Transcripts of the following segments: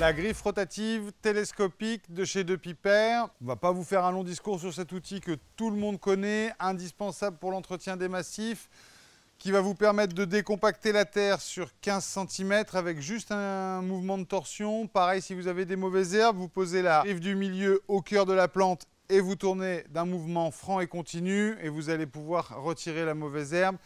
La griffe rotative télescopique de chez De Piper. On va pas vous faire un long discours sur cet outil que tout le monde connaît, indispensable pour l'entretien des massifs, qui va vous permettre de décompacter la terre sur 15 cm avec juste un mouvement de torsion. Pareil, si vous avez des mauvaises herbes, vous posez la griffe du milieu au cœur de la plante et vous tournez d'un mouvement franc et continu et vous allez pouvoir retirer la mauvaise herbe.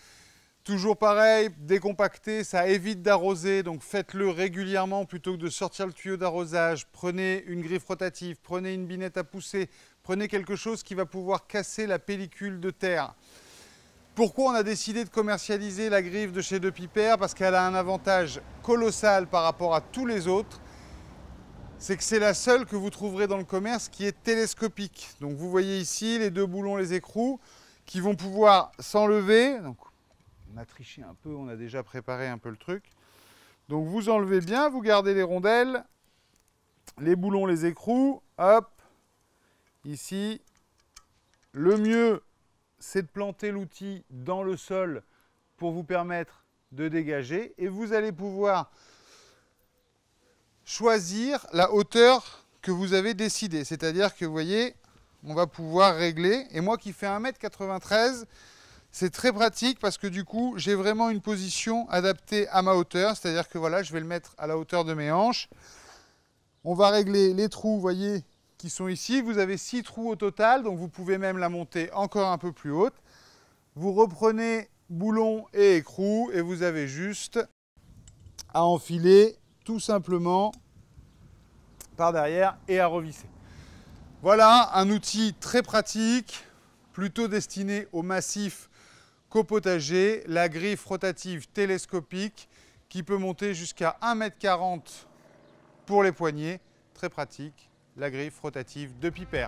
Toujours pareil, décompacter, ça évite d'arroser, donc faites-le régulièrement plutôt que de sortir le tuyau d'arrosage. Prenez une griffe rotative, prenez une binette à pousser, prenez quelque chose qui va pouvoir casser la pellicule de terre. Pourquoi on a décidé de commercialiser la griffe de chez De Parce qu'elle a un avantage colossal par rapport à tous les autres. C'est que c'est la seule que vous trouverez dans le commerce qui est télescopique. Donc vous voyez ici les deux boulons, les écrous, qui vont pouvoir s'enlever on a triché un peu, on a déjà préparé un peu le truc. Donc vous enlevez bien, vous gardez les rondelles, les boulons, les écrous, hop, ici. Le mieux, c'est de planter l'outil dans le sol pour vous permettre de dégager et vous allez pouvoir choisir la hauteur que vous avez décidée. C'est-à-dire que vous voyez, on va pouvoir régler. Et moi qui fais 1m93, c'est très pratique parce que du coup, j'ai vraiment une position adaptée à ma hauteur. C'est-à-dire que voilà, je vais le mettre à la hauteur de mes hanches. On va régler les trous, vous voyez, qui sont ici. Vous avez six trous au total, donc vous pouvez même la monter encore un peu plus haute. Vous reprenez boulon et écrou et vous avez juste à enfiler tout simplement par derrière et à revisser. Voilà un outil très pratique, plutôt destiné aux massifs Copotager, potager, la griffe rotative télescopique qui peut monter jusqu'à 1 m pour les poignets. Très pratique, la griffe rotative de Piper.